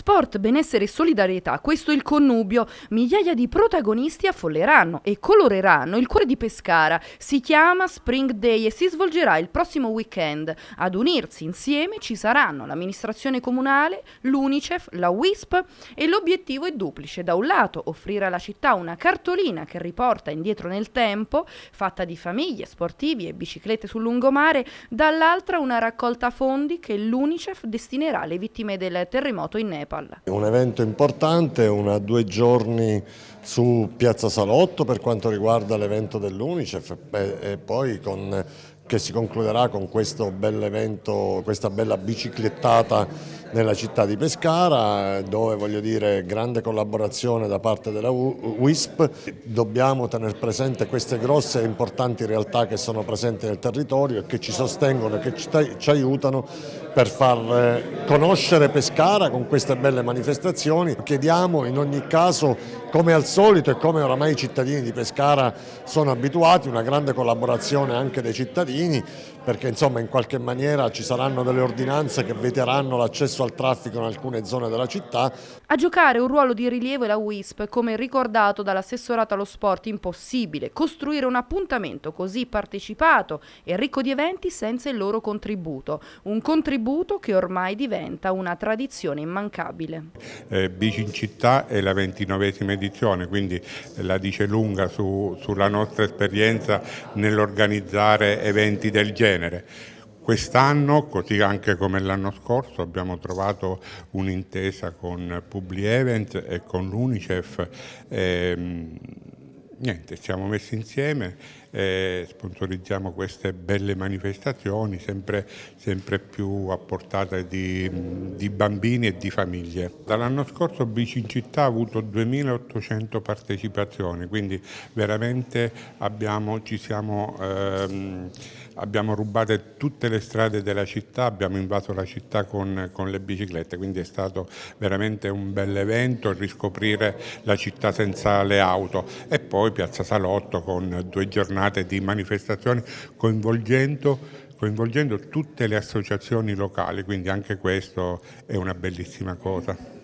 Sport, benessere e solidarietà, questo è il connubio. Migliaia di protagonisti affolleranno e coloreranno il cuore di Pescara. Si chiama Spring Day e si svolgerà il prossimo weekend. Ad unirsi insieme ci saranno l'amministrazione comunale, l'Unicef, la WISP e l'obiettivo è duplice. Da un lato offrire alla città una cartolina che riporta indietro nel tempo, fatta di famiglie, sportivi e biciclette sul lungomare, dall'altra una raccolta fondi che l'Unicef destinerà alle vittime del terremoto in Nepal. Nepal. Un evento importante, una due giorni su Piazza Salotto per quanto riguarda l'evento dell'Unicef e poi con, che si concluderà con questo bel evento, questa bella biciclettata nella città di Pescara dove voglio dire grande collaborazione da parte della WISP. Dobbiamo tenere presente queste grosse e importanti realtà che sono presenti nel territorio e che ci sostengono e che ci aiutano per far eh, conoscere Pescara con queste belle manifestazioni. Chiediamo in ogni caso, come al solito e come oramai i cittadini di Pescara sono abituati, una grande collaborazione anche dei cittadini perché insomma in qualche maniera ci saranno delle ordinanze che vieteranno l'accesso accesso al traffico in alcune zone della città. A giocare un ruolo di rilievo è la WISP, come ricordato dall'assessorato allo sport, impossibile costruire un appuntamento così partecipato e ricco di eventi senza il loro contributo, un contributo che ormai diventa una tradizione immancabile. Eh, Bici in città è la ventinovesima edizione, quindi la dice lunga su, sulla nostra esperienza nell'organizzare eventi del genere. Quest'anno, così anche come l'anno scorso, abbiamo trovato un'intesa con Publievent e con l'Unicef. Ehm, niente, siamo messi insieme, e sponsorizziamo queste belle manifestazioni sempre, sempre più a portata di, di, bambini e di famiglie. Dall'anno scorso Città ha avuto 2.800 partecipazioni, quindi veramente abbiamo, ci siamo... Ehm, abbiamo rubato tutte le strade della città, abbiamo invaso la città con, con le biciclette, quindi è stato veramente un bel evento riscoprire la città senza le auto e poi Piazza Salotto con due giornate di manifestazioni coinvolgendo coinvolgendo tutte le associazioni locali, quindi anche questo è una bellissima cosa.